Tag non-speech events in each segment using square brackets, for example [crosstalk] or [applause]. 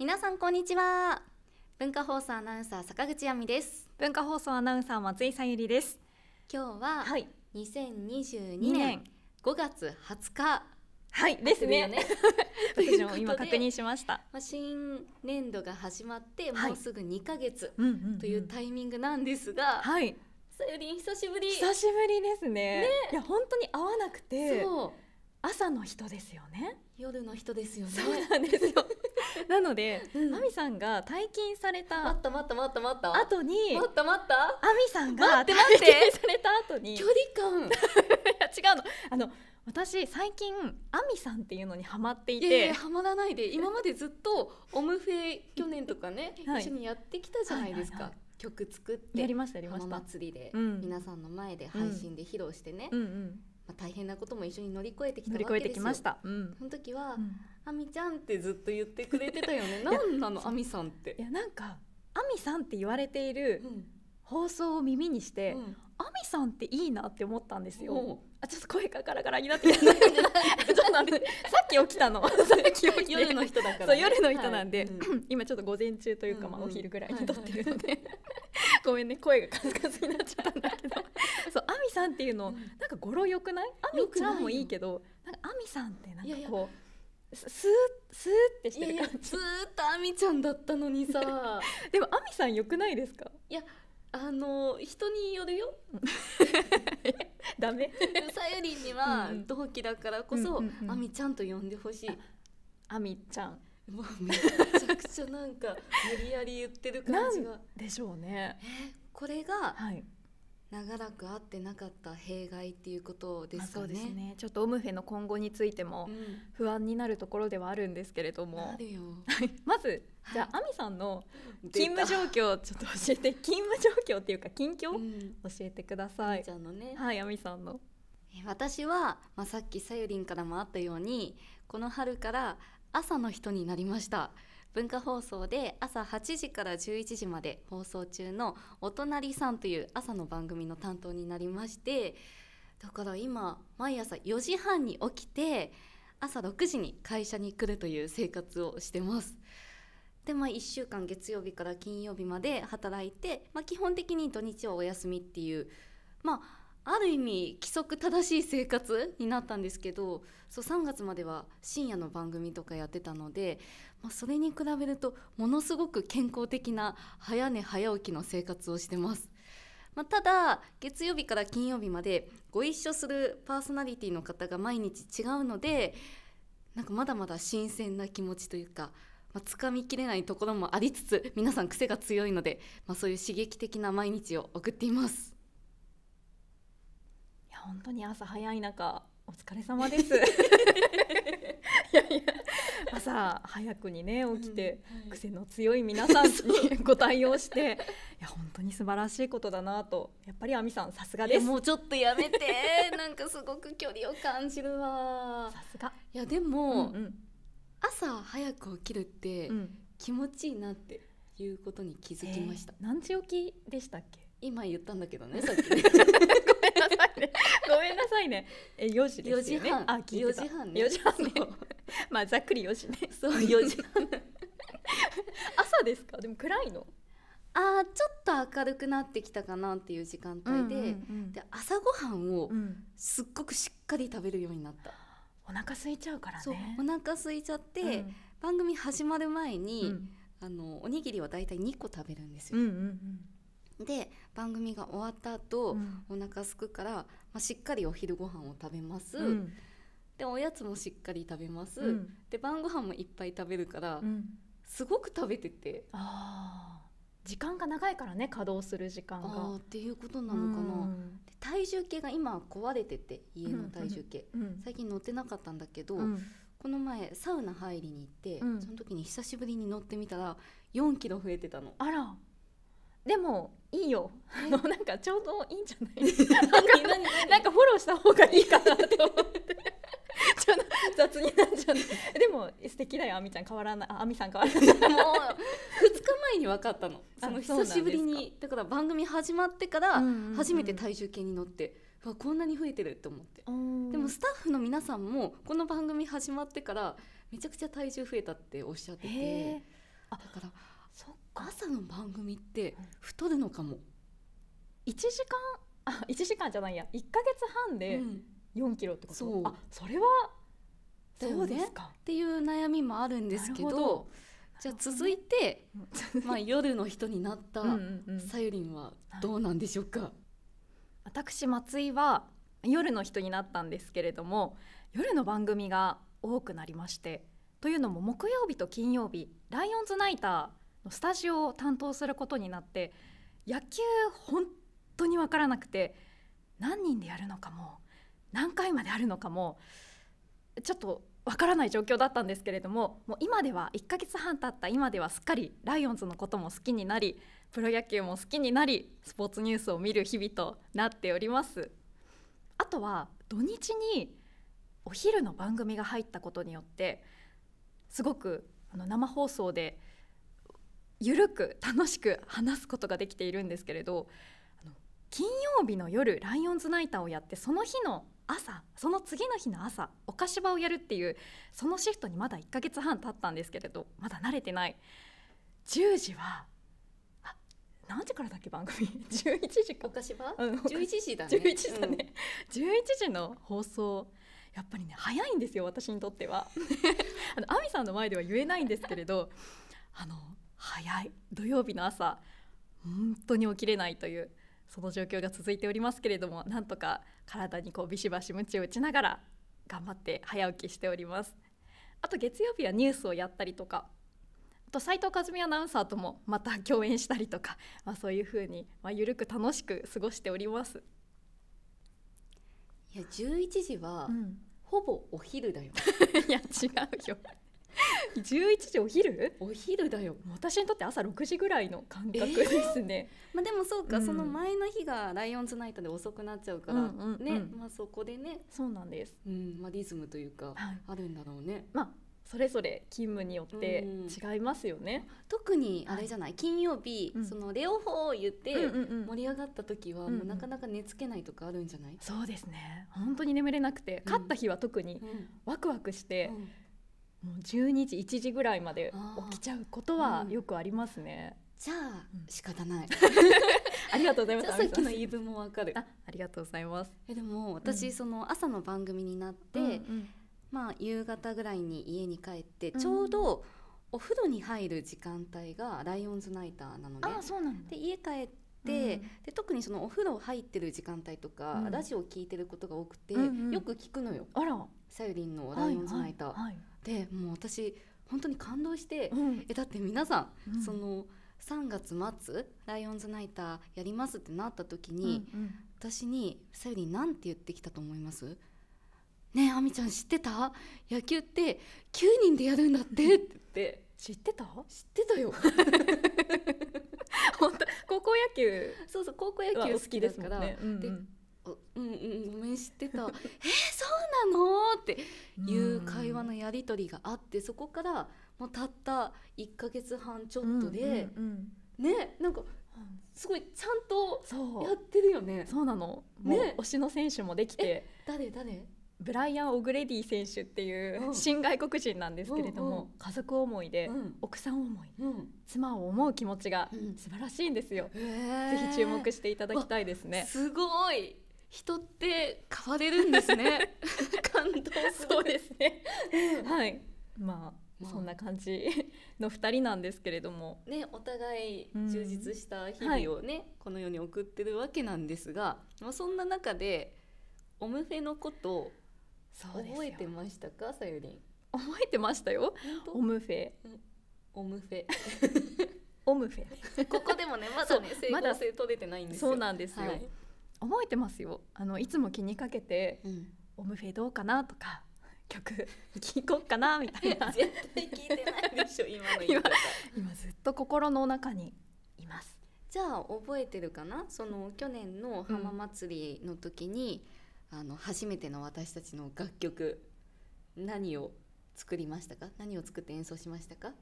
皆さんこんにちは文化放送アナウンサー坂口亜美です文化放送アナウンサー松井さゆりです今日は2022年5月20日はいですね、ね、[laughs] 私も今確認しましたまあ、新年度が始まってもうすぐ2か月というタイミングなんですが、はい、さゆり久しぶり久しぶりですね、ね、いや本当に会わなくて朝の人ですよね夜の人ですよねそうなんですよなので、うん、アミさんが退勤された待った待った待った待った後に待った待ったアミさんが退勤された後に距離感 [laughs] 違うのあの私最近アミさんっていうのにはまっていてはまらないで今までずっとオムフェ去年とかね、一緒にやってきたじゃないですか、はいはいはい、曲作ってやりましたやりました祭りで、うん、皆さんの前で配信で披露してね、うんうんうん大変なことも一緒に乗り越えてきたわけですよ。乗り越えてきました。うん、その時は、うん、「あみちゃん」ってずっと言ってくれてたよね何 [laughs] なのあみさんっていやなんか「あみさん」って言われている放送を耳にして、うんアミさんっていいなって思ったんですよ。うん、あちょっと声がガラガラになってきたそうなんでさっき起きたの。さっき起き夜の人だから、ね、夜の人なんで、はいうん、[laughs] 今ちょっと午前中というか、まあお昼ぐらいに撮ってるので、[laughs] ごめんね声がカスカスになっちゃったんだけど、そうアミさんっていうの、うん、なんか語呂良くない？アミちゃんもいいけど、なんかアミさんってなんかこう。いやいやスースーってしてる感じずーっとあみちゃんだったのにさ [laughs] でもあみさんよくないですかいやあの人によるよ [laughs] ダメさゆりには同期だからこそ、うんうん、あみちゃんと呼んでほしいあみちゃんもうめちゃくちゃなんか無理やり言ってる感じが [laughs] でしょうねこれが、はい、長らく会ってなかった弊害っていうことですかね。まあ、ねちょっとオムフェの今後についても不安になるところではあるんですけれども。[laughs] まずじゃあ、はい、さんの勤務状況ちょっと教えて [laughs] 勤務状況っていうか近況、うん、教えてください。ちゃんのね。はい亜美さんの。私は、まあ、さっきさゆりんからもあったようにこの春から朝の人になりました。文化放送で朝8時から11時まで放送中の「お隣さん」という朝の番組の担当になりましてだから今毎朝4時半に起きて朝6時に会社に来るという生活をしてます。でまあ、1週間月曜日から金曜日まで働いて、まあ、基本的に土日はお休みっていうまあある意味規則正しい生活になったんですけどそう3月までは深夜の番組とかやってたのでまあ、それに比べるとものすごく健康的な早寝早起きの生活をしてます。まあ、ただ月曜日から金曜日までご一緒するパーソナリティの方が毎日違うのでなんかまだまだ新鮮な気持ちというか、まあ、つかみきれないところもありつつ皆さん癖が強いので、まあ、そういう刺激的な毎日を送っています。いや本当に朝早い中お疲れ様です [laughs] やいや朝早くにね起きて、癖の強い皆さんに [laughs] ご対応して [laughs] いや本当に素晴らしいことだなとやっぱり亜美さんさすがですもうちょっとやめて [laughs] なんかすごく距離を感じるわさすがいやでも、うんうん、朝早く起きるって、うん、気持ちいいなっていうことに気づきました、えー、何時起きでしたっけ今言ったんだけどねさっきごめんなさいね。え、四時ですよね。あ、四時半ね。四時半ね。[laughs] まあざっくり4時ねそう4時 [laughs] 朝ですかでも暗いのあちょっと明るくなってきたかなっていう時間帯でうんうんうん、で朝ごはんをすっごくしっかり食べるようになった、うん、お腹空いちゃうからねそうお腹空いちゃって、うん、番組始まる前に、うん、あのおにぎりはだいたい2個食べるんですよ、うんうんうん、で番組が終わった後、うん、お腹空くから、まあ、しっかりお昼ご飯を食べます、うんでおやつもしっかり食べます、うん、で晩ご飯もいっぱい食べるから、うん、すごく食べててあ時間が長いからね稼働する時間が。っていうことなのかな、うん、体重計が今壊れてて家の体重計、うん最近乗ってなかったんだけど、この前サウナ入りに行って、その時に久しぶりに乗ってみたら4キロ増えてたの。あらでもいいよ、あなんかちょうどいいんじゃない [laughs] なんかフォローした方がいいかなと思ってゃ [laughs] な雑になっちゃうでも素敵だよあみちゃん変わらないあみさん変わらないもう2日前に分かったのその久しぶりにだから番組始まってから初めて体重計に乗って。うんうんうんわこんなに増えてると思ってでもスタッフの皆さんもこの番組始まってからめちゃくちゃ体重増えたっておっしゃっててだからそっか朝の番組って太るのかも1時間あ1時間じゃないや1か月半で4キロってこと、うん、あそれはですかっていう悩みもあるんですけどじゃあ続いて、まあ、夜の人になったさゆりんはどうなんでしょうか、はい、私松井は夜の人になったんですけれども夜の番組が多くなりましてというのも木曜日と金曜日「ライオンズナイター」のスタジオを担当することになって野球本当に分からなくて何人でやるのかも何回まであるのかもちょっとわからない状況だったんですけれどももう今では1ヶ月半経った今ではすっかりライオンズのことも好きになりプロ野球も好きになりスポーツニュースを見る日々となっておりますあとは土日にお昼の番組が入ったことによってすごくあの生放送でゆるく楽しく話すことができているんですけれど金曜日の夜ライオンズナイターをやってその日の朝その次の日の朝お菓子場をやるっていうそのシフトにまだ1ヶ月半経ったんですけれどまだ慣れてない10時は何時からだっけ番組11 [laughs] 時かお菓子場、うん、11時だね11時だね、うん、時の放送やっぱりね早いんですよ私にとっては [laughs] あの亜美さんの前では言えないんですけれどあの早い土曜日の朝本当に起きれないというその状況が続いておりますけれどもなんとか体にこうビシバシ鞭を打ちながら頑張って早起きしておりますあと月曜日はニュースをやったりとかあと斉藤和美アナウンサーともまた共演したりとか、[laughs] まあ、そういうふうに、まあ、ゆるく楽しく過ごしておりますいや11時は、ほぼお昼だよ [laughs] いや違うよ11 [laughs] 時お昼お昼だよ私にとって朝6時ぐらいの感覚ですね、えー、まあでもそうか、うん、その前の日がライオンズナイトで遅くなっちゃうから、うんうんうん、ね、まあそこでねそうなんです、うんまあ、リズムというか、あるんだろうねまあそれぞれ勤務によって違いますよね、うん、特にあれじゃない、はい、金曜日、そのレオホーを言って盛り上がった時は、もうなかなか寝つけないとかあるんじゃない、そうですね本当に眠れなくて、勝った日は特にワクワクして、もう12時1時ぐらいまで起きちゃうことはよくありますね。じゃあ、うん、仕方ない。[laughs] ありがとうございます。さっきの言い分もわかる。あ、ありがとうございます。えでも私、うん、その朝の番組になって、うんうん、まあ夕方ぐらいに家に帰ってちょうど、お風呂に入る時間帯がライオンズナイターなので、あそうなんで家帰って、うん、で特にそのお風呂入ってる時間帯とか、ラジオを聞いてることが多くて、うんうん、よく聞くのよ。あら、さゆりんのライオンズナイター。はいはいはいでもう私本当に感動して、うん、えだって皆さん、うん、その3月末ライオンズナイターやりますってなった時に、うんうん、私にさゆりなんて言ってきたと思いますねえ亜美ちゃん知ってた野球って9人でやるんだってって言って知ってた知ってたよ [laughs] 本当高校野球そうそう高校野球好きですから、ねうんうん、うんうんごめん知ってた [laughs] えー、そうなのっていう会話のやり取りがあってそこからもうたった1か月半ちょっとで、うんうんうん、ねなんかすごいちゃんとやってるよねそうなのもう、ね、推しの選手もできて誰誰ブライアン・オグレディ選手っていう新外国人なんですけれども、うんうん、家族思いで、うん、奥さん思い、妻を思う気持ちが素晴らしいんですよ、ぜひ注目していただきたいですね、すごい人って変われるんですね [laughs] 感動そうですね、はいまあそんな感じの2人なんですけれども、ね、お互い充実した日々をね、はい、このように送ってるわけなんですが、まあ、そんな中でオムフェのことを覚えてましたかさゆりん覚えてましたよオムフェ、オムフェオム [laughs] フェ [laughs] ここでもねまだね整合性取れてないんですそうなんですよ、はい覚えてますよあのいつも気にかけて、うん、オムフェどうかなとか [laughs] 曲聴こうかなみたいな [laughs] 絶対聞いてないでしょ [laughs] 今の今今ずっと心の中にいますじゃあ覚えてるかなその去年の浜祭りの時に、うん、あの初めての私たちの楽曲何を作りましたか何を作って演奏しましたか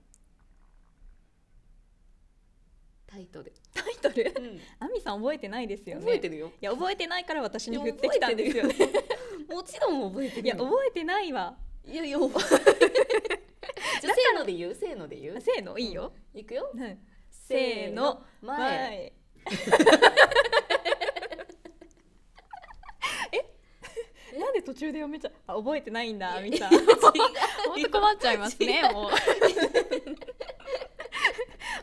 タイトルる、うん、アミさん覚えてないですよね覚えてるよいや覚えてないから私に振ってきたんですよね [laughs] もちろん覚えてるいや覚えてないわいやいや [laughs] せーので言うせーので言うせーのいいよ、うん、いくよ、うん、せーの前 [laughs] えなんで途中で読めちゃあ覚えてないんだみたいな本当困っちゃいますねもう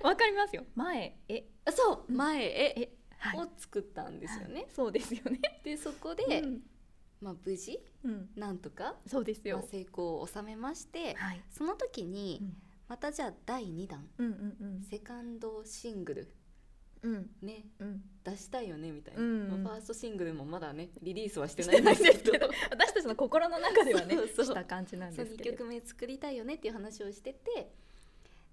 わかりますよ前えそう前えを作ったんですよね、そうですよねでそこで、まあ、無事、なんとかそうですよ、成功を収めまして、その時に、またじゃあ第2弾、セカンドシングル、ね、出したいよねみたいな、ファーストシングルもまだねリリースはしてないんですけど私たちの心の中ではねそうした感じなんですけど2曲目作りたいよねっていう話をしてて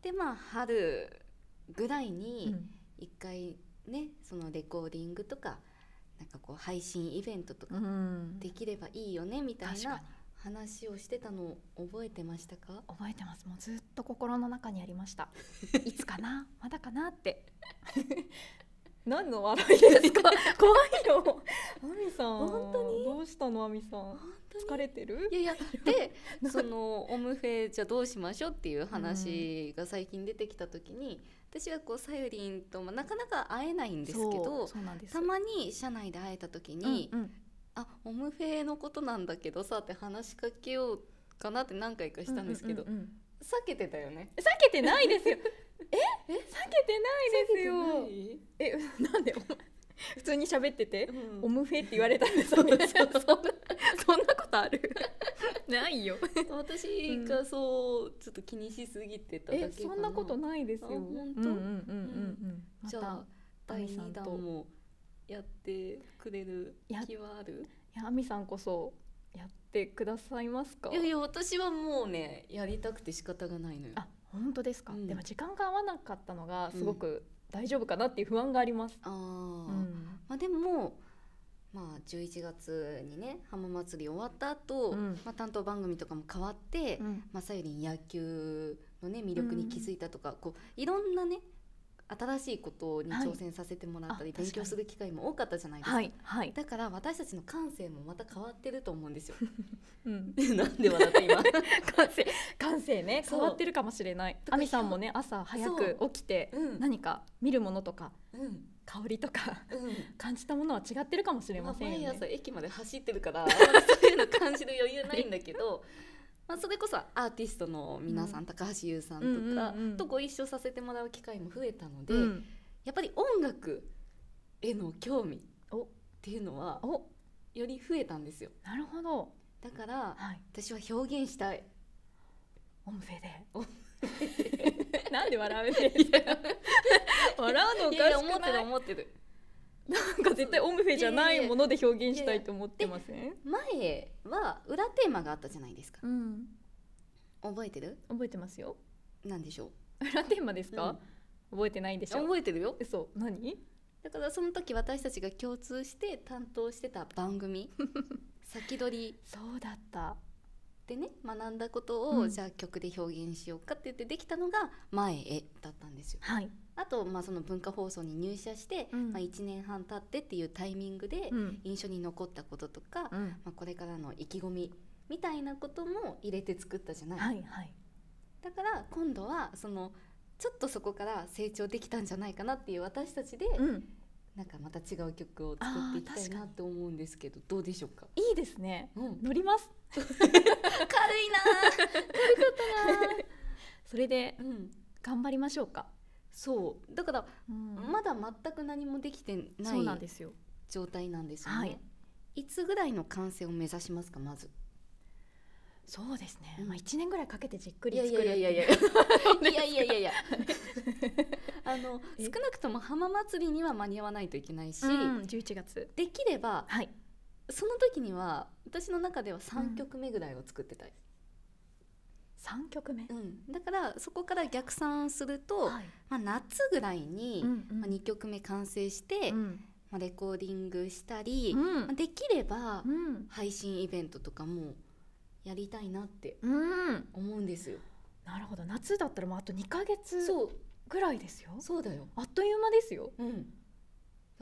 でまあ春ぐらいに一回ね、そのレコーディングとかなんかこう配信イベントとかできればいいよねみたいな話をしてたのを覚えてましたか覚えてますもうずっと心の中にありました [laughs] いつかなまだかなって [laughs] 何の笑いですか [laughs] 怖いよミさん本当にどうしたのアミさん疲れてるいやいや [laughs] でそのオムフェじゃどうしましょうっていう話が最近出てきた時に、うん、私はこうさゆりんと、まあ、なかなか会えないんですけどたまに社内で会えた時に、うん、うん、あオムフェのことなんだけどさって話しかけようかなって何回かしたんですけど、うんうんうん、避けてたよね避けてないですよ [laughs] ええ避けてないですよえなんでお前 [laughs] 普通に喋ってて、うん、おむへって言われたんです [laughs] そんなことある [laughs] ないよ私がそう、ちょっと気にしすぎてただけそんなことないですよ本当うんうんうんうん、じゃあ第2弾もやってくれる気はあるいや亜美さんこそやってくださいますかいやいや私はもうねやりたくて仕方がないのよあ本当ですか、うん、でも時間が合わなかったのがすごく大丈夫かなっていう不安があります。あまあ、でもまあ、11月にね浜祭り終わった後、うん、まあ担当番組とかも変わって、まあ、さゆりん野球の、ね、魅力に気づいたとか、うん、こういろんなね新しいことに挑戦させてもらったり、はい、勉強する機会も多かったじゃないですか、はいはい、だから私たちの感性もまた変わってると思うんですよ。[laughs] うん、[laughs] なんで笑って今 [laughs] 感性感性ね変わってるかもしれない。亜美さんもね朝早く起きて何か見るものとか、うん、香りとか、うん、感じたものは違ってるかもしれません、ね毎朝駅まで走ってるからそういうの感じる余裕ないんだけどまあ、それこそアーティストの皆さん、うん、高橋優さんとか、とご一緒させてもらう機会も増えたので、うん、やっぱり音楽への興味っていうのはより増えたんですよ。なるほどだから、はい、私は表現したい。音声で。[laughs] なんで笑うんですか。笑うのおかしくない。いや思ってる思ってる。なんか絶対オムフェじゃないもので表現したいと思ってません前は裏テーマがあったじゃないですか、うん、覚えてる覚えてますよなんでしょう裏テーマですか、うん、覚えてないんでしょ覚えてるよそ嘘何だからその時私たちが共通して担当してた番組 [laughs] 先取りそうだったでね学んだことを、うん、じゃあ曲で表現しようかって言ってできたのが「前へ」だったんですよ。はい、あと、まあ、その文化放送に入社して、うん、まあ、1年半経ってっていうタイミングで印象に残ったこととか、うん、まあ、これからの意気込みみたいなことも入れて作ったじゃない、はいはい、だから今度はそのちょっとそこから成長できたんじゃないかなっていう私たちで、うん、なんかまた違う曲を作っていきたいなと思うんですけどどうでしょうかいいですね、うん、乗ります軽いな軽かったなそれで、うん、頑張りましょうかそうだから、うん、まだ全く何もできてない状態なんですよね、はい、いつぐらいの完成を目指しますかまずそうですね、うん、まあ1年ぐらいかけてじっくり作るいやいやいやいや [laughs] いやいやいやいや [laughs] [laughs] あの少なくとも浜祭りには間に合わないといけないし、うん、月できれば、はい、その時には私の中では3曲目ぐらいを作ってたい、うん3曲目、うん、だからそこから逆算すると、はい、まあ、夏ぐらいに、うんまあ、2曲目完成して、うん、まあ、レコーディングしたり、うん、まあ、できれば、配信イベントとかもやりたいなって思うんですよ。なるほど夏だったらもうあと2か月ぐらいですよそうだよあっという間ですよ、うん、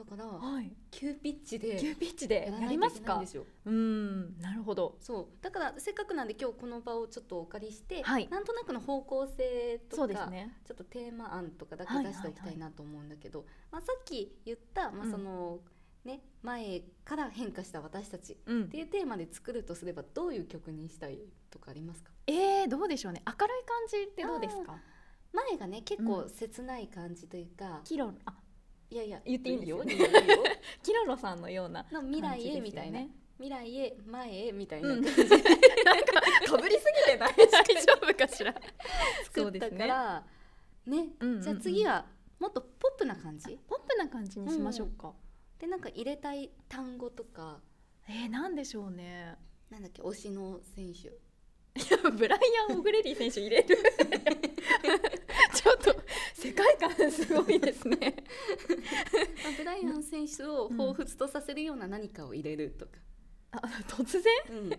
だから、はい、急ピッチで急ピッチでやりますかうんなるほどそうだからせっかくなんで今日この場をちょっとお借りして、はい、なんとなくの方向性とかそう、ね、ちょっとテーマ案とかだけ出しておきたいなと思うんだけど、まあ、さっき言った、まあその、うんね、前から変化した私たちっていうテーマで作るとすれば、どういう曲にしたいとかありますか、うん、えー、どうでしょうね明るい感じってどうですか前がね結構切ない感じというか、うん、キロあいやいや言っていいんですよ [laughs] キロロさんのような、ね、の未来へみたいな未来へ前へみたいな感じ、うん、なんかかぶりすぎてない [laughs] 大丈夫かしら作ったからね、ねうんうん、じゃあ次はもっとポップな感じポップな感じにしましょうか、うん、でなんか入れたい単語とかえー、なんでしょうねなんだっけ推しの選手いや [laughs] ブライアン・オグレディ選手入れるちょっと世界観すごいですねブライアン選手を彷彿とさせるような何かを入れるとか、あ突然、うん、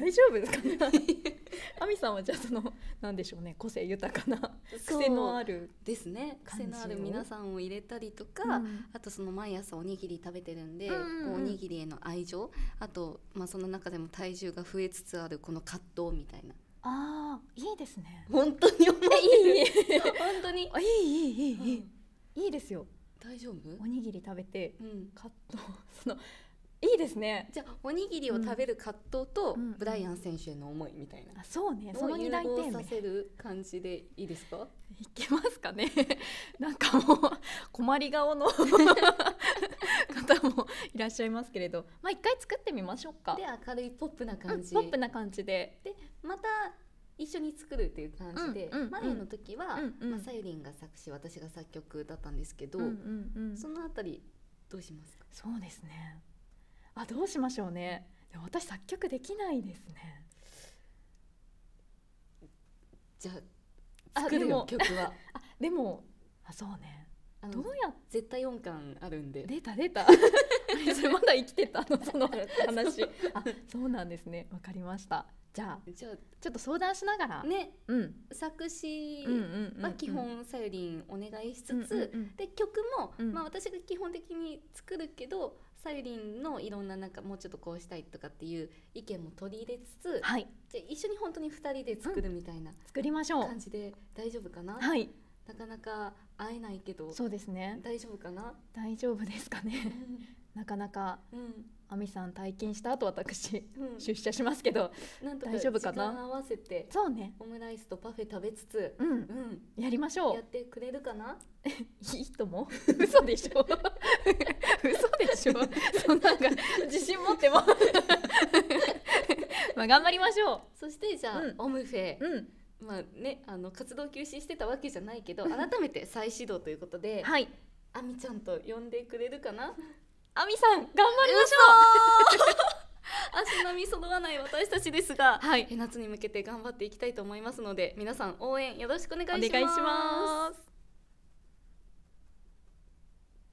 大丈夫ですかね亜美さんはじゃあその何でしょうね個性豊かな癖のあるですね癖のある皆さんを入れたりとか、うん、あとその毎朝おにぎり食べてるんで、うん、おにぎりへの愛情あと、まあ、その中でも体重が増えつつあるこの葛藤みたいなああいいですね本当に思っていい本当にあいいいいいいいい、うん、いいですよ大丈夫おにぎり食べて、うん、葛藤そのいいですねじゃあおにぎりを食べる葛藤と、うん、ブライアン選手への思いみたいな、うん、あそうねその二大点させる感じでいいですかいけますかね [laughs] なんかもう困り顔の [laughs] [laughs] 方もいらっしゃいますけれど、まあ一回作ってみましょうか。で明るいポップな感じ、うん、ポップな感じで。でまた一緒に作るっていう感じで、うんうんうん、前の時は、うんうん、まあ、さゆりんが作詞私が作曲だったんですけど、うんうんうん、そのあたりどうしますかそうですねあどうしましょうねで私作曲できないですねじゃあ作るよ曲は [laughs] あでもあそうねあのどうや絶対4巻あるんで出た出た [laughs] それまだ生きてたのその話あそうなんですねわかりましたじゃあちょっと相談しながらね、うん、作詞は基本さゆりんお願いしつつ、うんうんうん、で曲も、うん、まあ、私が基本的に作るけどさゆりんのいろんななんかもうちょっとこうしたいとかっていう意見も取り入れつつ、はい、じゃ一緒に本当に2人で作るみたいな、うん、作りましょう感じで大丈夫かな、はいなかなか会えないけどそうですね大丈夫かな大丈夫ですかね、[laughs] なかなか、うん、亜美さん退勤した後私、うん、出社しますけどなんとか大丈夫かな合わせてそうねオムライスとパフェ食べつつ、うん、うん、やりましょうやってくれるかな [laughs] いいとも嘘でしょ [laughs] 嘘でしょそうなんか自信持ってもまあ頑張りましょうそしてじゃあ、オムフェ、うんまあね、あの活動休止してたわけじゃないけど改めて再始動ということで、はい、あみちゃんと呼んでくれるかなあみさん頑張りましょう [laughs] 足並み揃わない私たちですが、はい、夏に向けて頑張っていきたいと思いますので皆さん応援よろしくお願いします。お願いします